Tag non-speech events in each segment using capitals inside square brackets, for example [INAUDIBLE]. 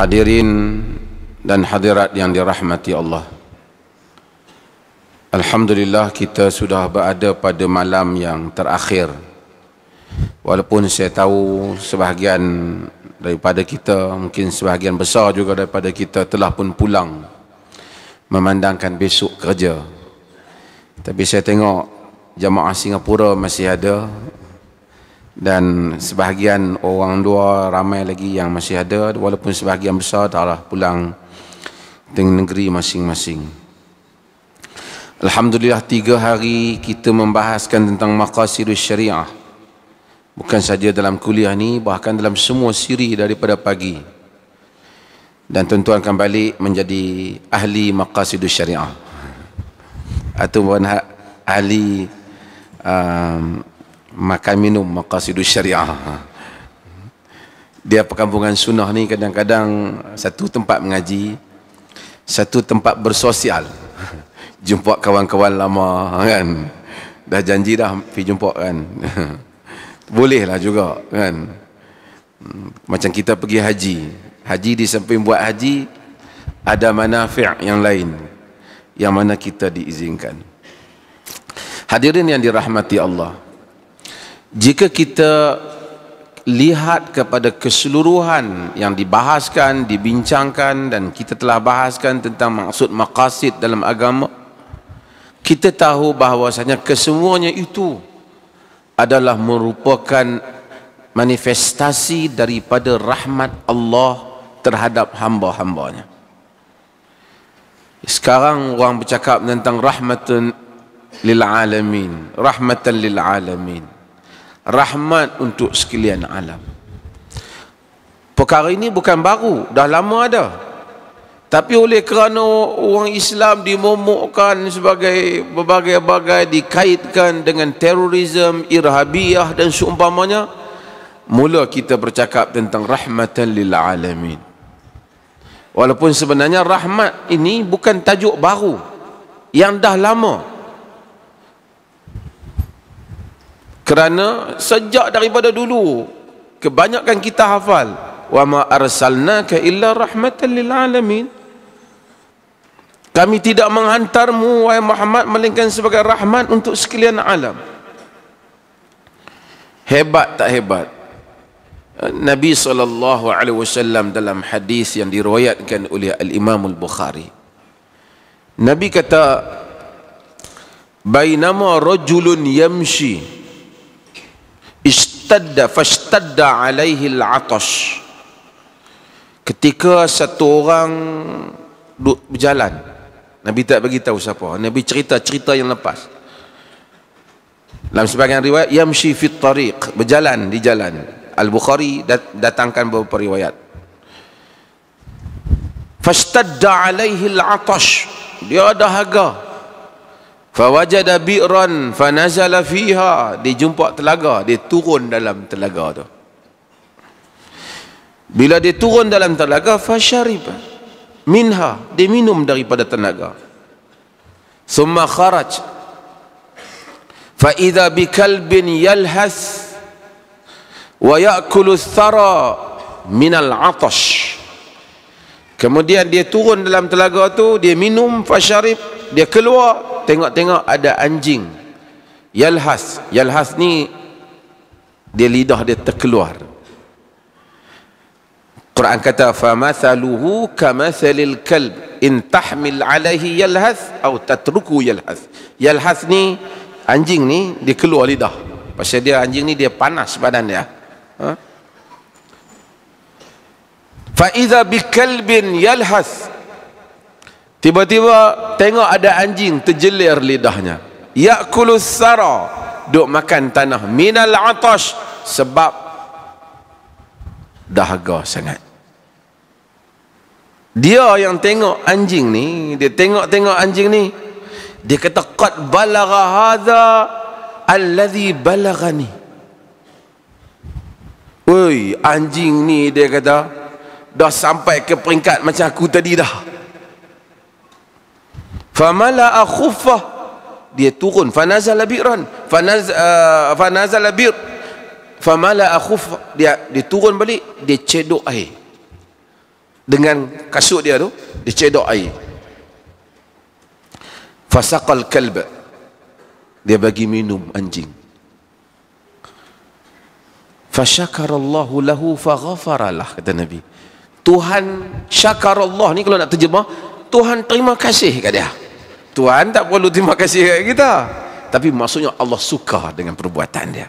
Hadirin dan hadirat yang dirahmati Allah Alhamdulillah kita sudah berada pada malam yang terakhir Walaupun saya tahu sebahagian daripada kita Mungkin sebahagian besar juga daripada kita telah pun pulang Memandangkan besok kerja Tapi saya tengok jamaah Singapura masih ada dan sebahagian orang dua ramai lagi yang masih ada walaupun sebahagian besar telah pulang dengan negeri masing-masing Alhamdulillah tiga hari kita membahaskan tentang maqasid syariah bukan saja dalam kuliah ni bahkan dalam semua siri daripada pagi dan tuan-tuan akan balik menjadi ahli maqasid syariah atau ahli um, makan minum maqasidus syariah dia perkampungan sunnah ni kadang-kadang satu tempat mengaji satu tempat bersosial [LAUGHS] jumpa kawan-kawan lama kan dah janji dah pergi jumpa kan [LAUGHS] boleh lah juga kan macam kita pergi haji haji di samping buat haji ada manafi' yang lain yang mana kita diizinkan hadirin yang dirahmati Allah jika kita lihat kepada keseluruhan yang dibahaskan, dibincangkan dan kita telah bahaskan tentang maksud maqasid dalam agama kita tahu bahawasanya kesemuanya itu adalah merupakan manifestasi daripada rahmat Allah terhadap hamba-hambanya sekarang orang bercakap tentang rahmatan lil alamin rahmatan lil rahmat untuk sekalian alam perkara ini bukan baru dah lama ada tapi oleh kerana orang Islam dimomokkan sebagai berbagai-bagai dikaitkan dengan terorisme, irhabiyah dan seumpamanya mula kita bercakap tentang rahmatan lil alamin. Walaupun sebenarnya rahmat ini bukan tajuk baru yang dah lama kerana sejak daripada dulu kebanyakan kita hafal wa ma arsalnaka illa rahmatan lil alamin kami tidak menghantarmu wahai Muhammad melainkan sebagai rahmat untuk sekalian alam hebat tak hebat Nabi sallallahu alaihi wasallam dalam hadis yang diriwayatkan oleh al-Imam al-Bukhari Nabi kata bainama rajulun yamshi istadda fastadda alaihi al-atash ketika satu orang duduk berjalan Nabi tak bagi tahu siapa Nabi cerita cerita yang lepas dalam sebagian riwayat yamshi fi tariq berjalan di jalan Al-Bukhari dat- datangkan beberapa riwayat fastadda alaihi al-atash dia ada haga Fawajada bi'ran fanazala fiha. Dia telaga, dia turun dalam telaga tu. Bila dia turun dalam telaga, fasharib minha, dia minum daripada telaga. Summa kharaj. Fa idza bi kalbin yalhas wa ya'kulu thara min al-'atash. Kemudian dia turun dalam telaga tu, dia minum fasharib dia keluar tengok-tengok ada anjing yalhas yalhas ni dia lidah dia terkeluar Quran kata famathaluhu kamathalil kalb in tahmil alaihi yalhas atau tatruku yalhas yalhas ni anjing ni dia keluar lidah pasal dia anjing ni dia panas badan dia ha? fa iza bikalbin yalhas Tiba-tiba tengok ada anjing terjelir lidahnya. Yakulus sara duk makan tanah minal atash sebab dahaga sangat. Dia yang tengok anjing ni, dia tengok-tengok anjing ni, dia kata qad balagha hadha allazi balagani. Woi, anjing ni dia kata dah sampai ke peringkat macam aku tadi dah famala akhuffa dia turun fanazal labiran fanaz fa uh, fanazal bir, fa mala dia dia turun balik dia cedok air dengan kasut dia tu dia cedok air fasaqal kalb dia bagi minum anjing fashakarallahu lahu faghafaralah kata nabi Tuhan Allah ni kalau nak terjemah Tuhan terima kasih kat dia Tuhan tak perlu terima kasih kepada kita. Tapi maksudnya Allah suka dengan perbuatan dia.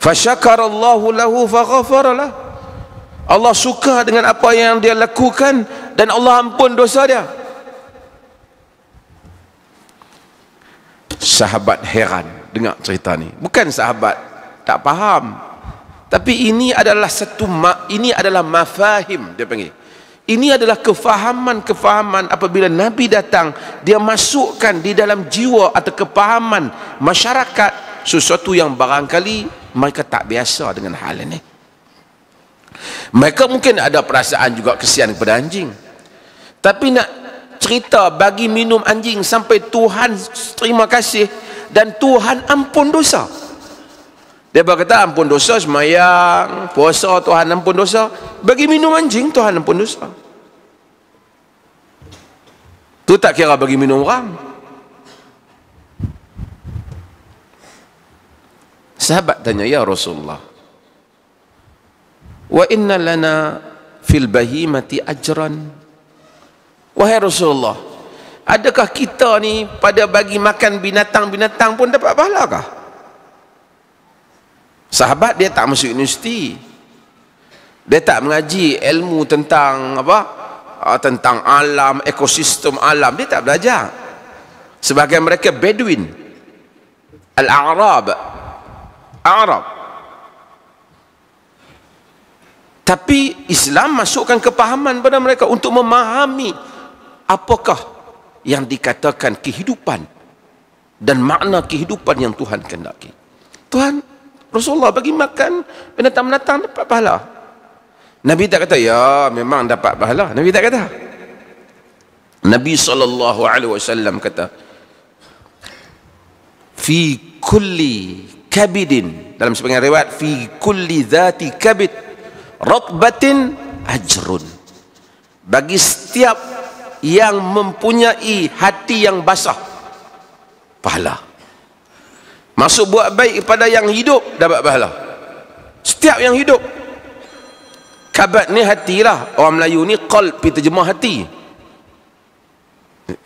Fasyakarallahu lahu faghafaralah. Allah suka dengan apa yang dia lakukan dan Allah ampun dosa dia. Sahabat heran dengar cerita ni. Bukan sahabat tak faham. Tapi ini adalah satu ini adalah mafahim dia panggil. Ini adalah kefahaman-kefahaman apabila Nabi datang, dia masukkan di dalam jiwa atau kepahaman masyarakat sesuatu yang barangkali mereka tak biasa dengan hal ini. Mereka mungkin ada perasaan juga kesian kepada anjing. Tapi nak cerita bagi minum anjing sampai Tuhan terima kasih dan Tuhan ampun dosa. Dia berkata ampun dosa semayang, puasa Tuhan ampun dosa. Bagi minum anjing Tuhan ampun dosa. Tu tak kira bagi minum orang. Sahabat tanya, Ya Rasulullah. Wa inna lana fil bahimati ajran. Wahai Rasulullah. Adakah kita ni pada bagi makan binatang-binatang pun dapat pahala kah? sahabat dia tak masuk universiti dia tak mengaji ilmu tentang apa ah, tentang alam ekosistem alam dia tak belajar sebagai mereka bedouin al-arab arab tapi Islam masukkan kepahaman pada mereka untuk memahami apakah yang dikatakan kehidupan dan makna kehidupan yang Tuhan kehendaki. Tuhan Rasulullah bagi makan binatang-binatang dapat pahala. Nabi tak kata, ya memang dapat pahala. Nabi tak kata. Nabi SAW kata, Fi kulli kabidin, dalam sepengar riwayat, Fi kulli zati kabid, rotbatin ajrun. Bagi setiap yang mempunyai hati yang basah, pahala. Masuk buat baik kepada yang hidup dapat pahala. Setiap yang hidup. Kabat ni hatilah. Orang Melayu ni qalb terjemah hati.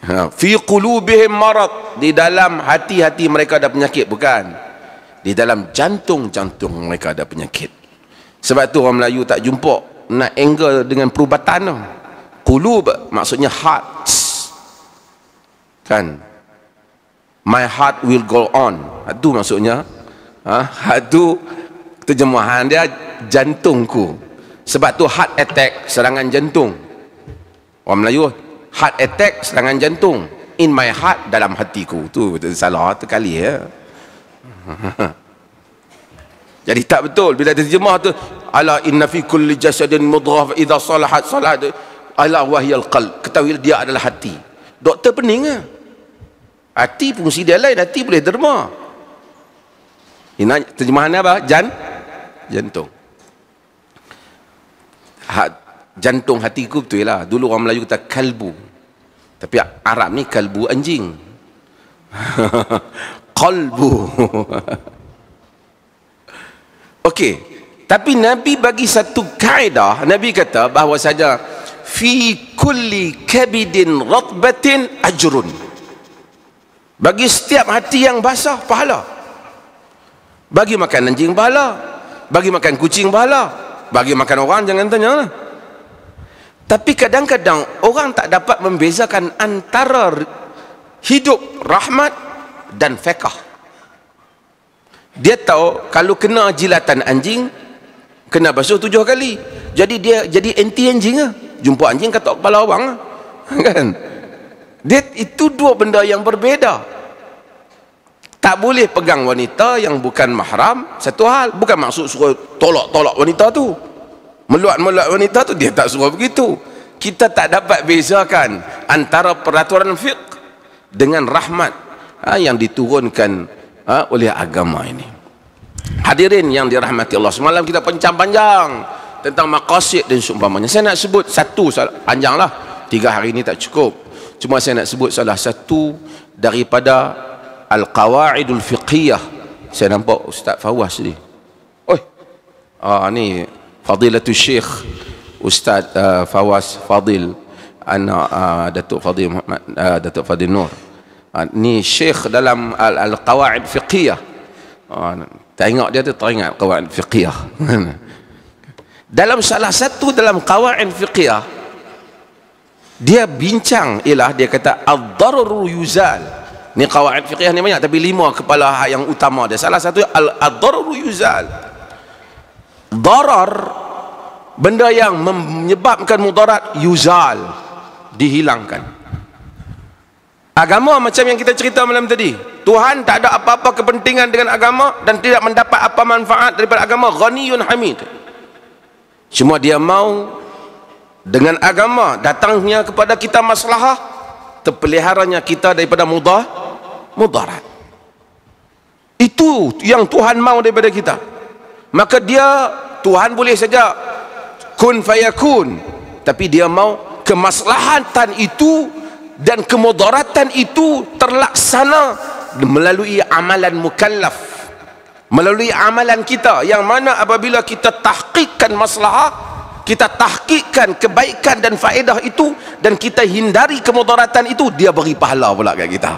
Ha, fi qulubihim marad di dalam hati-hati mereka ada penyakit bukan. Di dalam jantung-jantung mereka ada penyakit. Sebab tu orang Melayu tak jumpa nak angle dengan perubatan tu. Qulub maksudnya heart. Kan? my heart will go on itu maksudnya ha? itu terjemahan dia jantungku sebab tu heart attack serangan jantung orang Melayu heart attack serangan jantung in my heart dalam hatiku tu salah tu kali ya [LAUGHS] jadi tak betul bila terjemah tu ala inna fi kulli jasadin mudghah idza salahat salat ala wahyal qalb ketahuilah dia adalah hati doktor pening ah ya? Hati fungsi dia lain, hati boleh derma. Ini terjemahannya apa? Jan jantung. Ha, jantung hatiku betul lah. Dulu orang Melayu kata kalbu. Tapi Arab ni kalbu anjing. [LAUGHS] Kalbu. [LAUGHS] Okey. Tapi Nabi bagi satu kaedah. Nabi kata bahawa saja. Fi kulli kabidin ratbatin ajrun. Ajrun. Bagi setiap hati yang basah, pahala. Bagi makan anjing, pahala. Bagi makan kucing, pahala. Bagi makan orang, jangan tanya lah. Tapi kadang-kadang orang tak dapat membezakan antara hidup rahmat dan fekah. Dia tahu kalau kena jilatan anjing, kena basuh tujuh kali. Jadi dia jadi anti anjing lah. Jumpa anjing kata kepala orang lah. [LAUGHS] Kan? Dia, itu dua benda yang berbeza. Tak boleh pegang wanita yang bukan mahram, satu hal. Bukan maksud suruh tolak-tolak wanita tu. Meluat-meluat wanita tu dia tak suruh begitu. Kita tak dapat bezakan antara peraturan fiqh dengan rahmat ha, yang diturunkan ha, oleh agama ini. Hadirin yang dirahmati Allah, semalam kita pencam panjang tentang maqasid dan seumpamanya. Saya nak sebut satu panjanglah. Tiga hari ini tak cukup cuma saya nak sebut salah satu daripada al-qawaidul fiqhiyah saya nampak ustaz Fawaz ni oi ah ni fadilatul syekh ustaz uh, Fawaz Fadil anak uh, ah, Datuk Fadil Muhammad uh, Datuk Fadil Nur uh, ni syekh dalam al al-qawaid fiqhiyah uh, tak dia tu teringat qawaid fiqhiyah [LAUGHS] dalam salah satu dalam qawaid fiqhiyah dia bincang ialah dia kata ad-dararu yuzal ni qawaid fiqh ni banyak tapi lima kepala yang utama dia salah satu ad-dararu yuzal darar benda yang menyebabkan mudarat yuzal dihilangkan agama macam yang kita cerita malam tadi Tuhan tak ada apa-apa kepentingan dengan agama dan tidak mendapat apa manfaat daripada agama ghaniyun hamid cuma dia mau dengan agama datangnya kepada kita masalah, terpeliharanya kita daripada mudah mudarat itu yang Tuhan mahu daripada kita maka dia Tuhan boleh saja kun fayakun tapi dia mahu kemaslahatan itu dan kemudaratan itu terlaksana melalui amalan mukallaf melalui amalan kita yang mana apabila kita tahqiqkan masalah kita tahkikkan kebaikan dan faedah itu dan kita hindari kemudaratan itu dia beri pahala pula kepada kita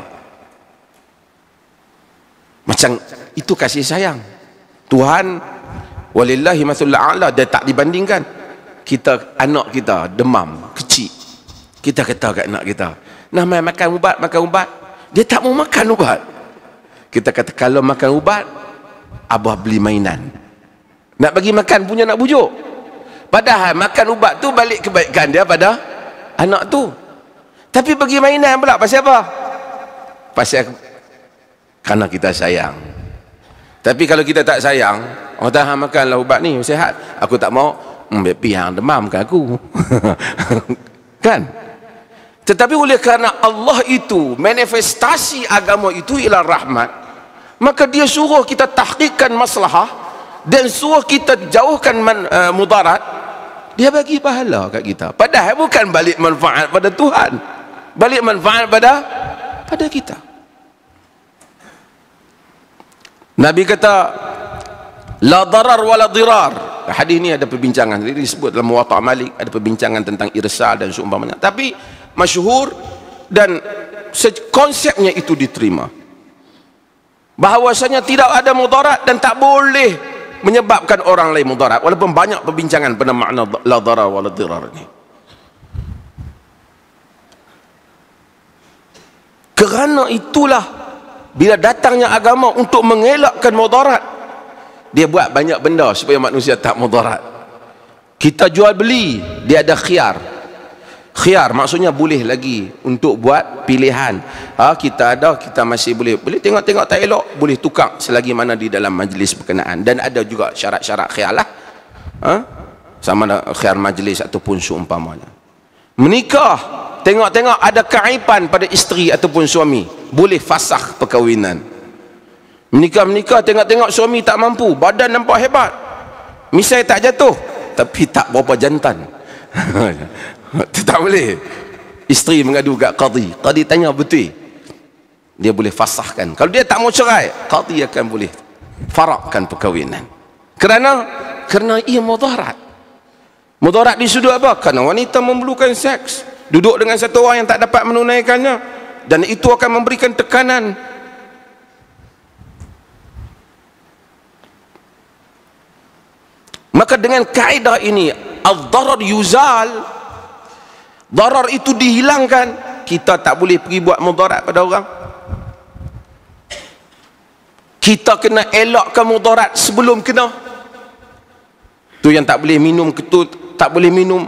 macam itu kasih sayang Tuhan walillahi masul Allah dia tak dibandingkan kita anak kita demam kecil kita kata kat anak kita nak main makan ubat makan ubat dia tak mau makan ubat kita kata kalau makan ubat abah beli mainan nak bagi makan punya nak bujuk Padahal makan ubat tu balik kebaikan dia pada anak tu. Tapi pergi mainan pula pasal apa? Pasal kerana kita sayang. Tapi kalau kita tak sayang, orang oh, tahu ah, makanlah ubat ni, sihat. Aku tak mau ambil pihang demam ke aku. [LAUGHS] kan? Tetapi oleh kerana Allah itu, manifestasi agama itu ialah rahmat, maka dia suruh kita tahqiqkan masalah dan suruh kita jauhkan man, uh, mudarat dia bagi pahala kat kita padahal bukan balik manfaat pada Tuhan balik manfaat pada pada kita Nabi kata la darar wa la dirar hadis ni ada perbincangan ini disebut dalam muwatta malik ada perbincangan tentang irsal dan seumpamanya tapi masyhur dan konsepnya itu diterima Bahawasanya tidak ada mudarat dan tak boleh menyebabkan orang lain mudarat walaupun banyak perbincangan pada makna la darar wala dirar ini kerana itulah bila datangnya agama untuk mengelakkan mudarat dia buat banyak benda supaya manusia tak mudarat kita jual beli dia ada khiar khiar maksudnya boleh lagi untuk buat pilihan ha, kita ada kita masih boleh boleh tengok-tengok tak elok boleh tukar selagi mana di dalam majlis berkenaan dan ada juga syarat-syarat khiar lah ha? sama ada khiar majlis ataupun seumpamanya menikah tengok-tengok ada keaipan pada isteri ataupun suami boleh fasah perkahwinan menikah-menikah tengok-tengok suami tak mampu badan nampak hebat misai tak jatuh tapi tak berapa jantan [LAUGHS] [LAUGHS] tak boleh isteri mengadu kat qadi qadi tanya betul dia boleh fasahkan kalau dia tak mau cerai qadi akan boleh farakkan perkahwinan kerana kerana ia mudarat mudarat di sudut apa kerana wanita memerlukan seks duduk dengan satu orang yang tak dapat menunaikannya dan itu akan memberikan tekanan maka dengan kaedah ini al-darar yuzal darar itu dihilangkan kita tak boleh pergi buat mudarat pada orang kita kena elakkan mudarat sebelum kena tu yang tak boleh minum ketut tak boleh minum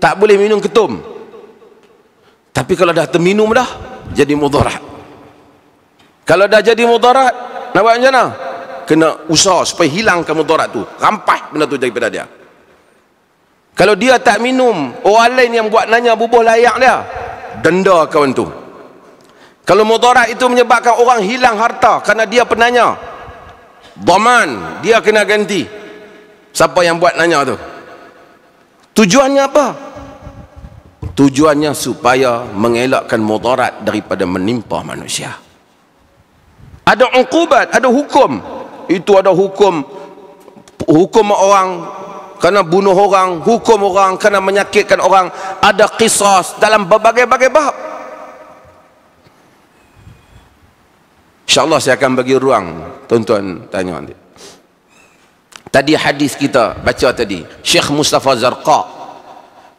tak boleh minum ketum tapi kalau dah terminum dah jadi mudarat kalau dah jadi mudarat nak buat macam mana kena usaha supaya hilangkan mudarat tu rampas benda tu daripada dia kalau dia tak minum orang lain yang buat nanya bubuh layak dia denda kawan tu kalau mudarat itu menyebabkan orang hilang harta kerana dia penanya daman dia kena ganti siapa yang buat nanya tu tujuannya apa tujuannya supaya mengelakkan mudarat daripada menimpa manusia ada ungkubat ada hukum itu ada hukum hukum orang kerana bunuh orang, hukum orang, kerana menyakitkan orang, ada kisah dalam berbagai-bagai bab. InsyaAllah saya akan bagi ruang tuan-tuan tanya nanti. Tadi hadis kita baca tadi, Syekh Mustafa Zarqa,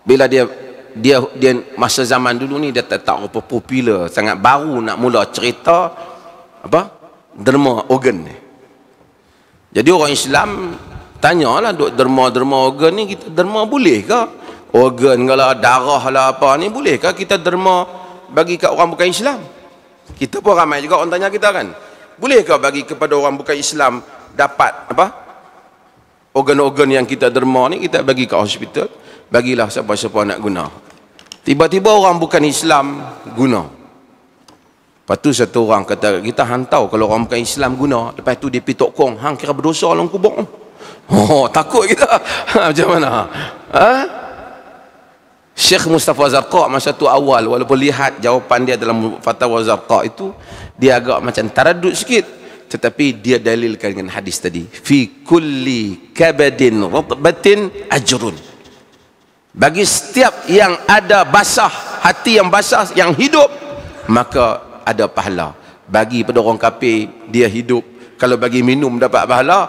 bila dia dia dia masa zaman dulu ni dia tak tak popular sangat baru nak mula cerita apa derma organ ni jadi orang Islam tanyalah duk derma-derma organ ni kita derma boleh ke organ kalau darah lah apa ni boleh ke kita derma bagi kat orang bukan Islam kita pun ramai juga orang tanya kita kan boleh ke bagi kepada orang bukan Islam dapat apa organ-organ yang kita derma ni kita bagi kat hospital bagilah siapa-siapa nak guna tiba-tiba orang bukan Islam guna lepas tu satu orang kata kita hantau kalau orang bukan Islam guna lepas tu dia pergi tokong hang kira berdosa orang kubur Oh, takut kita. [LAUGHS] Macam mana? Ha? Syekh Mustafa Zarqa masa tu awal walaupun lihat jawapan dia dalam fatwa Zarqa itu dia agak macam taradud sikit tetapi dia dalilkan dengan hadis tadi fi kulli kabadin ratbatin ajrun bagi setiap yang ada basah hati yang basah yang hidup maka ada pahala bagi pada orang kafir dia hidup kalau bagi minum dapat pahala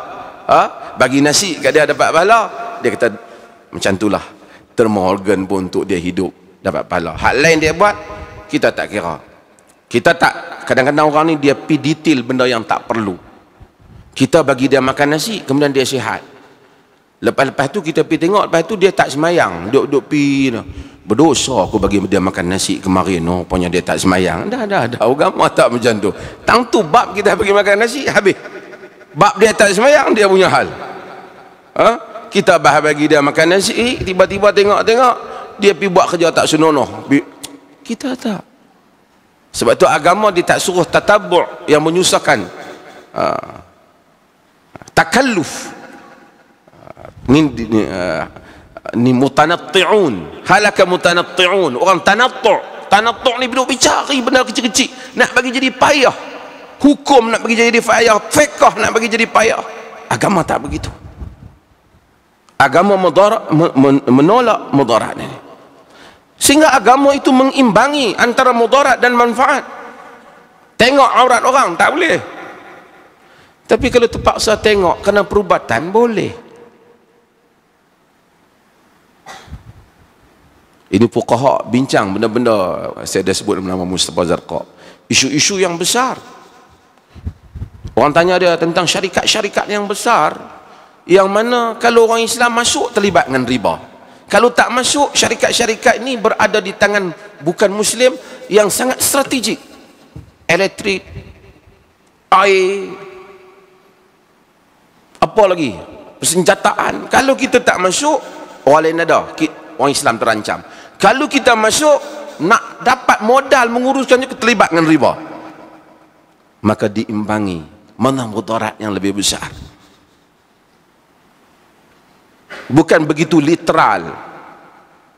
ha? bagi nasi kat dia dapat pahala dia kata macam itulah terma organ pun untuk dia hidup dapat pahala Hal lain dia buat kita tak kira kita tak kadang-kadang orang ni dia pi detail benda yang tak perlu kita bagi dia makan nasi kemudian dia sihat lepas-lepas tu kita pi tengok lepas tu dia tak semayang duduk-duduk pi berdosa aku bagi dia makan nasi kemarin oh, punya dia tak semayang dah dah dah agama tak macam tu tang tu bab kita bagi makan nasi habis bab dia tak semayang dia punya hal ha? kita bahagia bagi dia makan nasi tiba-tiba tengok-tengok dia pi buat kerja tak senonoh kita tak sebab tu agama dia tak suruh tatabur yang menyusahkan ha. takalluf ha. ni, ni, ni, ha. ni mutanatti'un halaka mutanatti'un orang tanattu' tanattu' ni bila cari benda kecil-kecil nak bagi jadi payah hukum nak pergi jadi payah fiqah nak pergi jadi payah agama tak begitu agama mudara, menolak mudarat ini sehingga agama itu mengimbangi antara mudarat dan manfaat tengok aurat orang tak boleh tapi kalau terpaksa tengok kena perubatan boleh ini fuqaha bincang benda-benda saya dah sebut nama Mustafa Zarqa isu-isu yang besar Orang tanya dia tentang syarikat-syarikat yang besar yang mana kalau orang Islam masuk terlibat dengan riba. Kalau tak masuk, syarikat-syarikat ini berada di tangan bukan Muslim yang sangat strategik. Elektrik, air, apa lagi? Persenjataan. Kalau kita tak masuk, orang lain ada. Orang Islam terancam. Kalau kita masuk, nak dapat modal menguruskannya terlibat dengan riba. Maka diimbangi mana mudarat yang lebih besar bukan begitu literal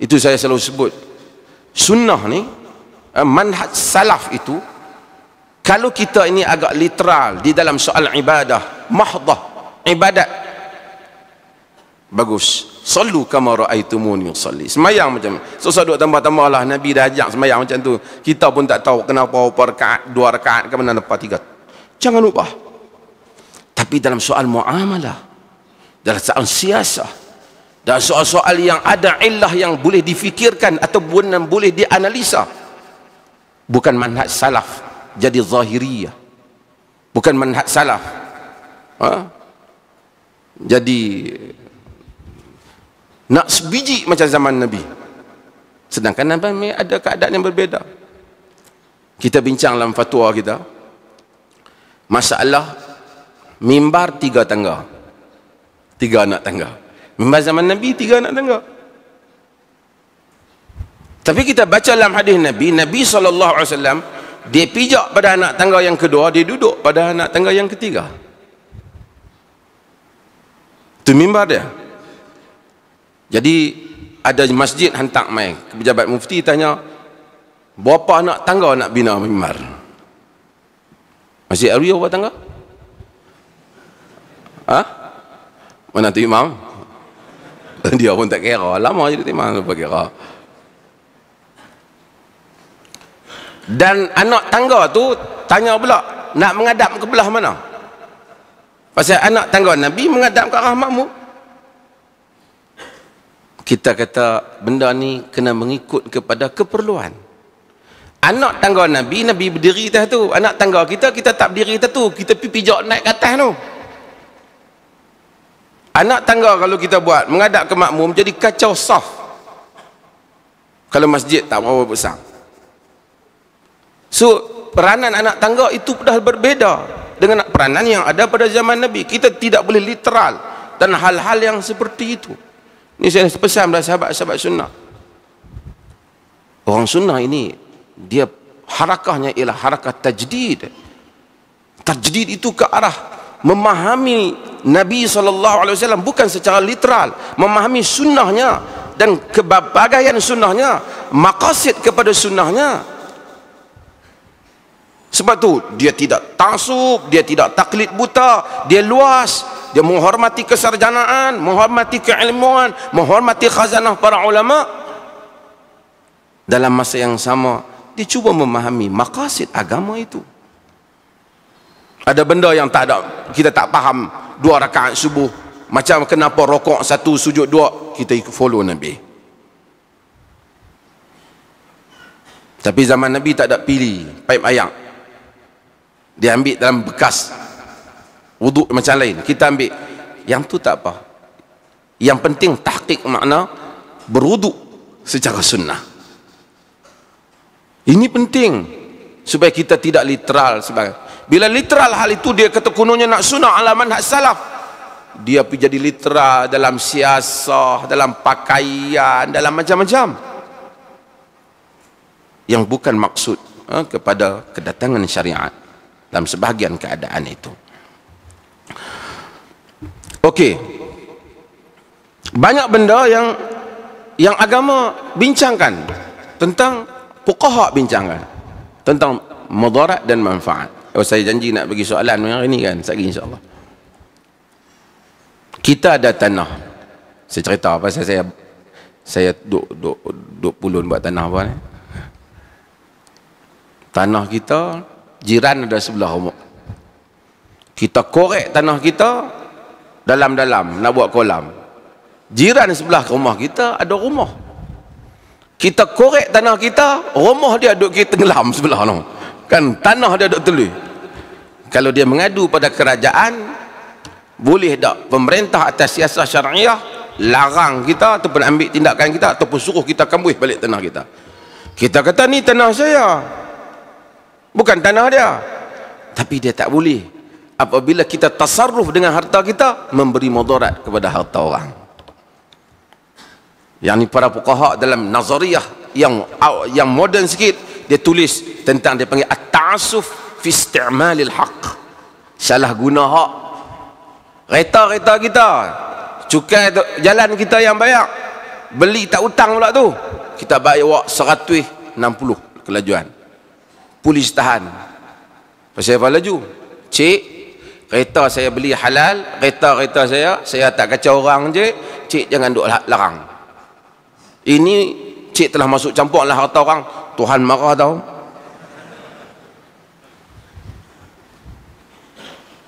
itu saya selalu sebut sunnah ni eh, manhaj salaf itu kalau kita ini agak literal di dalam soal ibadah mahdah ibadat bagus sallu kama raaitumun yusalli semayang macam susah duk tambah-tambah lah nabi dah ajak semayang macam tu kita pun tak tahu kenapa apa rakaat dua rakaat ke mana lepas tiga jangan lupa tapi dalam soal muamalah, dalam soal siasah, dan soal-soal yang ada illah yang boleh difikirkan atau bukan boleh dianalisa bukan manhaj salaf jadi zahiriyah bukan manhaj salaf ha? jadi nak sebiji macam zaman Nabi sedangkan Nabi ada keadaan yang berbeza kita bincang dalam fatwa kita masalah mimbar tiga tangga tiga anak tangga mimbar zaman Nabi tiga anak tangga tapi kita baca dalam hadis Nabi Nabi SAW dia pijak pada anak tangga yang kedua dia duduk pada anak tangga yang ketiga itu mimbar dia jadi ada masjid hantar mai ke pejabat mufti tanya berapa anak tangga nak bina mimbar masjid Arwiyah berapa tangga? ha? mana oh, tu imam [LAUGHS] dia pun tak kira lama je dia timah lupa kira dan anak tangga tu tanya pula nak mengadap ke belah mana pasal anak tangga Nabi mengadap ke arah makmu kita kata benda ni kena mengikut kepada keperluan anak tangga Nabi Nabi berdiri atas tu anak tangga kita kita tak berdiri atas tu kita pergi pijak naik ke atas tu anak tangga kalau kita buat mengadap ke makmum jadi kacau saf kalau masjid tak berapa besar so peranan anak tangga itu dah berbeza dengan peranan yang ada pada zaman Nabi kita tidak boleh literal dan hal-hal yang seperti itu ini saya pesan kepada sahabat-sahabat sunnah orang sunnah ini dia harakahnya ialah harakah tajdid tajdid itu ke arah memahami Nabi SAW bukan secara literal memahami sunnahnya dan kebagaian sunnahnya maqasid kepada sunnahnya sebab tu dia tidak tasub dia tidak taklid buta dia luas dia menghormati kesarjanaan menghormati keilmuan menghormati khazanah para ulama dalam masa yang sama dia cuba memahami maqasid agama itu ada benda yang tak ada kita tak faham dua rakaat subuh macam kenapa rokok satu sujud dua kita ikut follow Nabi tapi zaman Nabi tak ada pilih paip ayam dia ambil dalam bekas wuduk macam lain kita ambil yang tu tak apa yang penting tahqiq makna berwuduk secara sunnah ini penting supaya kita tidak literal sebagai bila literal hal itu dia kata kununnya nak sunnah alaman hak salaf dia pergi jadi literal dalam siasah dalam pakaian dalam macam-macam yang bukan maksud ha, kepada kedatangan syariat dalam sebahagian keadaan itu Okey. Banyak benda yang yang agama bincangkan tentang fuqaha bincangan tentang mudarat dan manfaat. Oh, saya janji nak bagi soalan hari ni kan, sehari insyaAllah. Kita ada tanah. Saya cerita apa saya saya saya duk duk duk pulun buat tanah apa ni. Tanah kita jiran ada sebelah rumah. Kita korek tanah kita dalam-dalam nak buat kolam. Jiran sebelah rumah kita ada rumah. Kita korek tanah kita, rumah dia duk kita tenggelam sebelah rumah kan tanah dia dok telui kalau dia mengadu pada kerajaan boleh tak pemerintah atas siasat syariah larang kita ataupun ambil tindakan kita ataupun suruh kita kambuh balik tanah kita kita kata ni tanah saya bukan tanah dia tapi dia tak boleh apabila kita tasarruf dengan harta kita memberi mudarat kepada harta orang yang ni para pukaha dalam nazariah yang yang moden sikit dia tulis tentang dia panggil at-ta'asuf fi isti'malil haq salah guna hak kereta-kereta kita cukai jalan kita yang bayar beli tak hutang pula tu kita bayar 160 kelajuan polis tahan pasal apa laju cik kereta saya beli halal kereta-kereta saya saya tak kacau orang je cik jangan duk larang ini cik telah masuk campur lah harta orang Tuhan marah tau.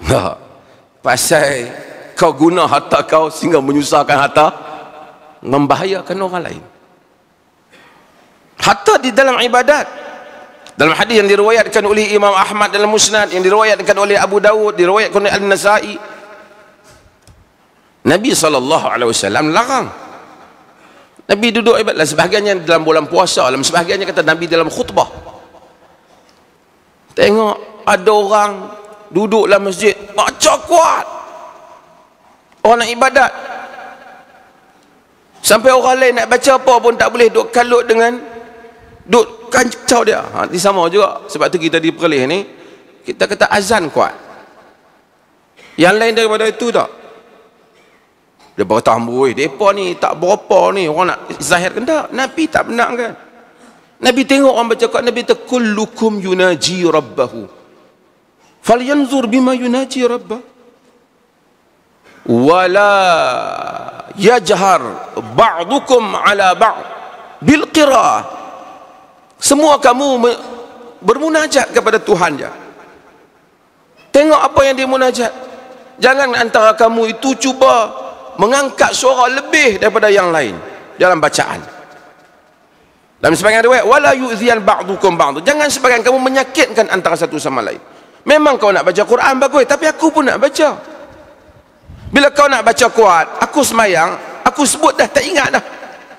Nah, pasal kau guna harta kau sehingga menyusahkan harta, membahayakan orang lain. Harta di dalam ibadat. Dalam hadis yang diriwayatkan oleh Imam Ahmad dalam Musnad, yang diriwayatkan oleh Abu Dawud, diriwayatkan oleh Al-Nasai. Nabi SAW larang. Nabi duduk ibadah sebahagiannya dalam bulan puasa dalam sebahagiannya kata Nabi dalam khutbah tengok ada orang duduk dalam masjid baca kuat orang nak ibadat sampai orang lain nak baca apa pun tak boleh duduk kalut dengan duduk kacau dia ha, ini sama juga sebab tu kita diperleh ni kita kata azan kuat yang lain daripada itu tak dia bertambuh mereka ni tak berapa ni orang nak zahirkan tak Nabi tak benar kan Nabi tengok orang baca kat Nabi kullukum yunaji rabbahu fal yanzur bima yunaji rabbahu wala yajhar ba'dukum ala ba'd bilqira. semua kamu bermunajat kepada Tuhan je tengok apa yang dia munajat jangan antara kamu itu cuba mengangkat suara lebih daripada yang lain dalam bacaan. Dalam sebagian dua, wala yu'dhiyan ba'dukum ba'd. Jangan sebagian kamu menyakitkan antara satu sama lain. Memang kau nak baca Quran bagus, tapi aku pun nak baca. Bila kau nak baca kuat, aku semayang, aku sebut dah, tak ingat dah.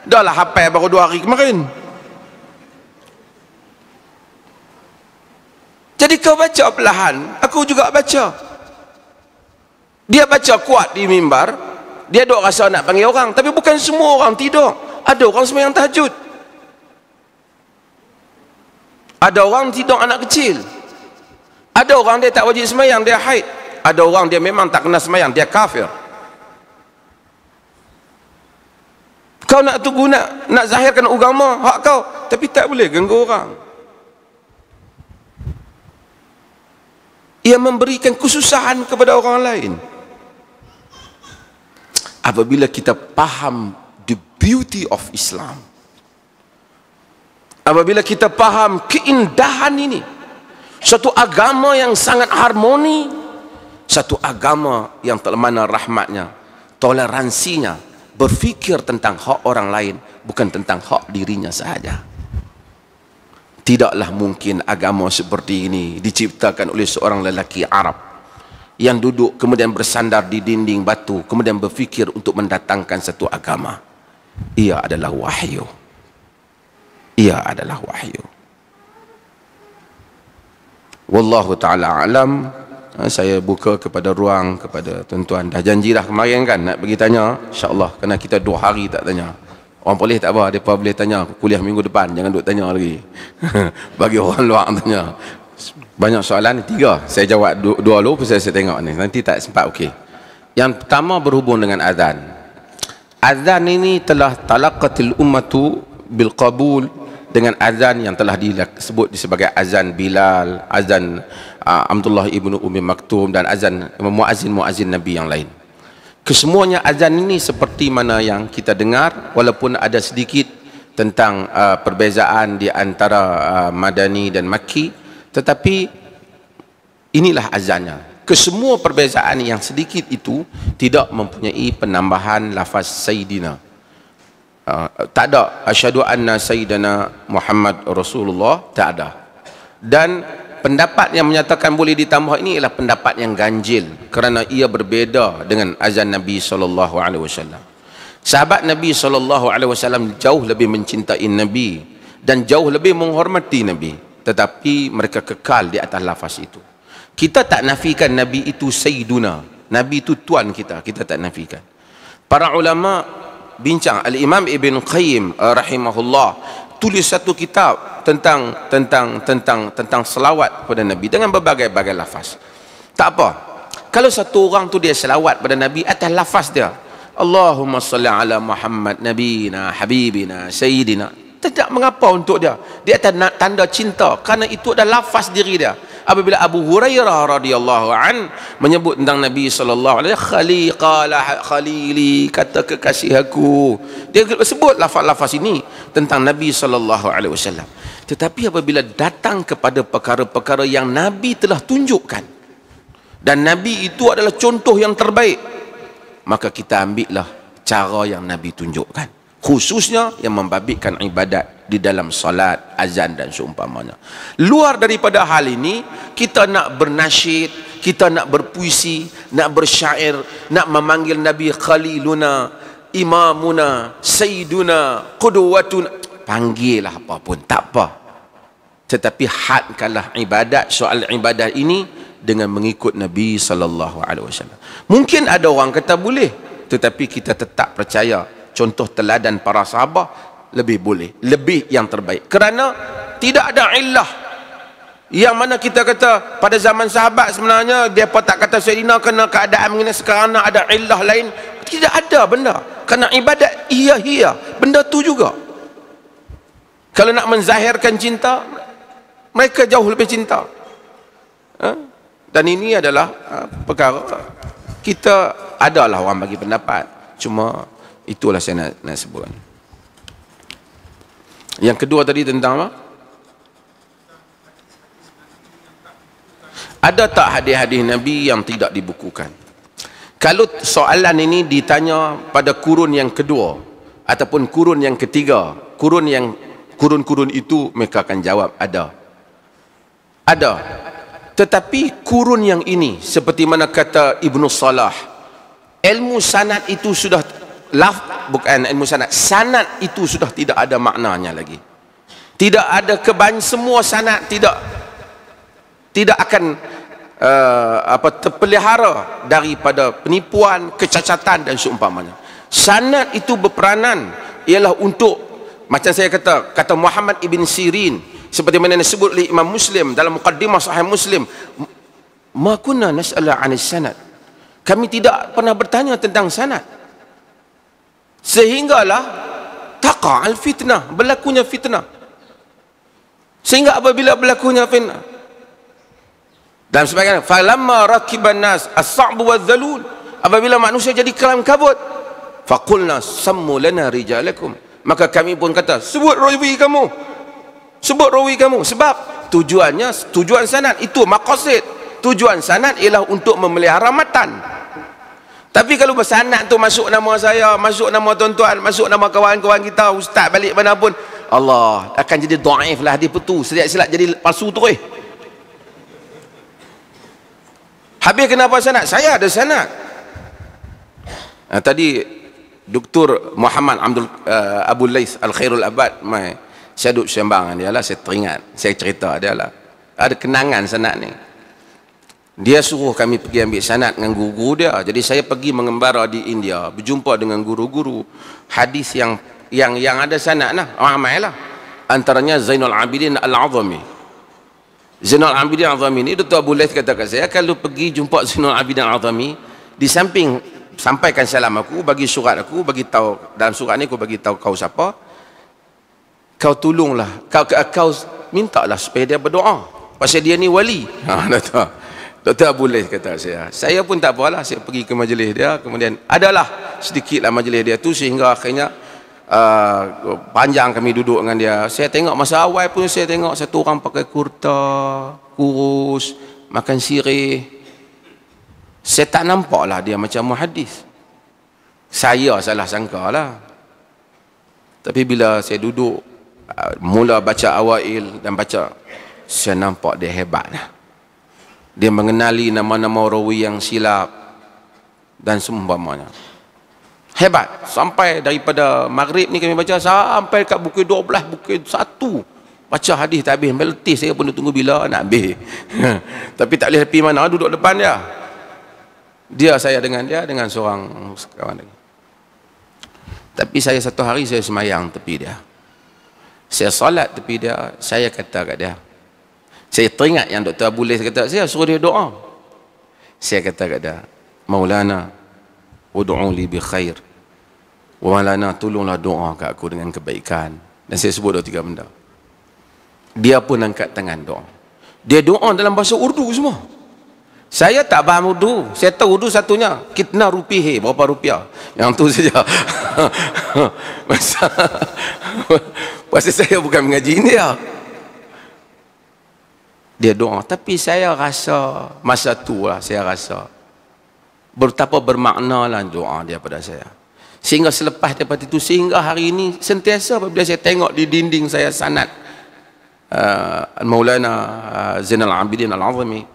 Dah lah hafal baru dua hari kemarin. Jadi kau baca perlahan, aku juga baca. Dia baca kuat di mimbar, dia duk rasa nak panggil orang tapi bukan semua orang tidur ada orang semua yang tahajud ada orang tidur anak kecil ada orang dia tak wajib semayang dia haid ada orang dia memang tak kena semayang dia kafir kau nak tunggu nak nak zahirkan agama hak kau tapi tak boleh ganggu orang ia memberikan kesusahan kepada orang lain apabila kita paham the beauty of Islam apabila kita paham keindahan ini satu agama yang sangat harmoni satu agama yang telah mana rahmatnya toleransinya berfikir tentang hak orang lain bukan tentang hak dirinya sahaja tidaklah mungkin agama seperti ini diciptakan oleh seorang lelaki Arab yang duduk kemudian bersandar di dinding batu kemudian berfikir untuk mendatangkan satu agama ia adalah wahyu ia adalah wahyu wallahu taala alam eh, saya buka kepada ruang kepada tuan-tuan dah janji dah kemarin kan nak pergi tanya insyaallah kena kita dua hari tak tanya orang boleh tak apa depa boleh tanya kuliah minggu depan jangan duk tanya lagi [LAUGHS] bagi orang luar tanya banyak soalan ni tiga saya jawab dua, dua lalu pasal saya tengok ni nanti tak sempat okey yang pertama berhubung dengan azan azan ini telah talaqatil ummatu bil qabul dengan azan yang telah disebut sebagai azan Bilal, azan uh, Abdullah ibnu Ummi Maktum dan azan muazin muazin Nabi yang lain. Kesemuanya azan ini seperti mana yang kita dengar walaupun ada sedikit tentang uh, perbezaan di antara uh, Madani dan Makki tetapi inilah azannya kesemua perbezaan yang sedikit itu tidak mempunyai penambahan lafaz sayyidina uh, tak ada asyhadu anna sayyidana muhammad rasulullah tak ada dan pendapat yang menyatakan boleh ditambah ini ialah pendapat yang ganjil kerana ia berbeza dengan azan nabi sallallahu alaihi wasallam sahabat nabi sallallahu alaihi wasallam jauh lebih mencintai nabi dan jauh lebih menghormati nabi tetapi mereka kekal di atas lafaz itu kita tak nafikan nabi itu sayyiduna nabi itu tuan kita kita tak nafikan para ulama bincang al imam ibn qayyim eh, rahimahullah tulis satu kitab tentang tentang tentang tentang selawat kepada nabi dengan berbagai-bagai lafaz tak apa kalau satu orang tu dia selawat pada nabi atas lafaz dia Allahumma salli ala Muhammad nabina habibina sayyidina tidak mengapa untuk dia dia tanda, tanda cinta kerana itu adalah lafaz diri dia apabila Abu Hurairah radhiyallahu an menyebut tentang Nabi sallallahu alaihi wasallam ha- khalili kata kekasih aku dia sebut lafaz-lafaz ini tentang Nabi sallallahu alaihi wasallam tetapi apabila datang kepada perkara-perkara yang Nabi telah tunjukkan dan Nabi itu adalah contoh yang terbaik maka kita ambillah cara yang Nabi tunjukkan khususnya yang membabitkan ibadat di dalam salat, azan dan seumpamanya. Luar daripada hal ini, kita nak bernasyid, kita nak berpuisi, nak bersyair, nak memanggil Nabi Khaliluna, Imamuna, Sayyiduna, Qudwatuna. Panggillah apa pun, tak apa. Tetapi hadkanlah ibadat, soal ibadat ini dengan mengikut Nabi sallallahu alaihi wasallam. Mungkin ada orang kata boleh, tetapi kita tetap percaya contoh teladan para sahabat lebih boleh lebih yang terbaik kerana tidak ada illah yang mana kita kata pada zaman sahabat sebenarnya dia pun tak kata Sayyidina kena keadaan mengenai sekarang nak ada illah lain tidak ada benda kerana ibadat iya iya benda tu juga kalau nak menzahirkan cinta mereka jauh lebih cinta ha? dan ini adalah ha, perkara kita adalah orang bagi pendapat cuma Itulah saya nak, nak sebutkan. Yang kedua tadi tentang apa? Ada tak hadis-hadis Nabi yang tidak dibukukan? Kalau soalan ini ditanya pada kurun yang kedua ataupun kurun yang ketiga, kurun yang kurun-kurun itu mereka akan jawab ada. Ada. Tetapi kurun yang ini seperti mana kata Ibnu Salah, ilmu sanad itu sudah laf bukan ilmu sanad sanad itu sudah tidak ada maknanya lagi tidak ada keban semua sanad tidak tidak akan uh, apa terpelihara daripada penipuan kecacatan dan seumpamanya sanad itu berperanan ialah untuk macam saya kata kata Muhammad ibn Sirin seperti mana disebut oleh Imam Muslim dalam mukaddimah sahih Muslim ma kunna nas'ala 'an sanad kami tidak pernah bertanya tentang sanad sehinggalah taqa'al fitnah berlakunya fitnah sehingga apabila berlakunya fitnah dan sebagainya falamma rakiban nas as-sa'bu wadh-dhalul apabila manusia jadi kelam kabut faqulna sammu lana rijalakum maka kami pun kata sebut rawi kamu sebut rawi kamu sebab tujuannya tujuan sanad itu maqasid tujuan sanad ialah untuk memelihara matan tapi kalau bersanat tu masuk nama saya, masuk nama tuan-tuan, masuk nama kawan-kawan kita, ustaz balik mana pun, Allah akan jadi dhaif lah dia petu, setiap silap jadi palsu tu eh. Habis kenapa sanat? Saya ada sanat. Nah, tadi Doktor Muhammad Abdul uh, ah, Abu Lais Al Khairul Abad saya duduk sembangan, dia lah saya teringat saya cerita dia lah ada kenangan sanat ni dia suruh kami pergi ambil sanad dengan guru-guru dia. Jadi saya pergi mengembara di India, berjumpa dengan guru-guru hadis yang yang yang ada sanad lah, ramai lah. Antaranya Zainul Abidin Al-Azami. Zainul Abidin Al-Azami ni Dr. Abu Lais kata kat saya, kalau pergi jumpa Zainul Abidin Al-Azami, di samping sampaikan salam aku, bagi surat aku, bagi tahu dalam surat ni aku bagi tahu kau siapa. Kau tolonglah, kau kau, kau mintalah supaya dia berdoa. Pasal dia ni wali. [LAUGHS] Ha, tak. Doktor boleh kata saya. Saya pun tak apalah saya pergi ke majlis dia kemudian adalah sedikitlah majlis dia tu sehingga akhirnya uh, panjang kami duduk dengan dia. Saya tengok masa awal pun saya tengok satu orang pakai kurta, kurus, makan sirih. Saya tak nampak lah dia macam muhadis. Saya salah sangka lah. Tapi bila saya duduk, uh, mula baca awal dan baca, saya nampak dia hebat lah dia mengenali nama-nama rawi yang silap dan seumpamanya hebat sampai daripada maghrib ni kami baca sampai kat buku 12 buku 1 baca hadis tak habis meletih saya pun tunggu bila nak habis [LAUGHS] tapi tak boleh pergi mana duduk depan dia dia saya dengan dia dengan seorang kawan lagi tapi saya satu hari saya semayang tepi dia saya salat tepi dia saya kata kat dia saya teringat yang Dr. Abu Lais kata, saya suruh dia doa. Saya kata kepada Maulana, wudu'u li bi khair. Maulana, tolonglah doa ke aku dengan kebaikan. Dan saya sebut dua tiga benda. Dia pun angkat tangan doa. Dia doa dalam bahasa Urdu semua. Saya tak faham Urdu. Saya tahu Urdu satunya. Kitna rupiah, berapa rupiah. Yang tu saja. Pasal [LAUGHS] [LAUGHS] saya bukan mengaji India dia doa tapi saya rasa masa tu lah saya rasa bertapa bermakna lah doa dia pada saya sehingga selepas daripada itu sehingga hari ini sentiasa apabila saya tengok di dinding saya sanat uh, Maulana uh, Zainal Abidin Al-Azmi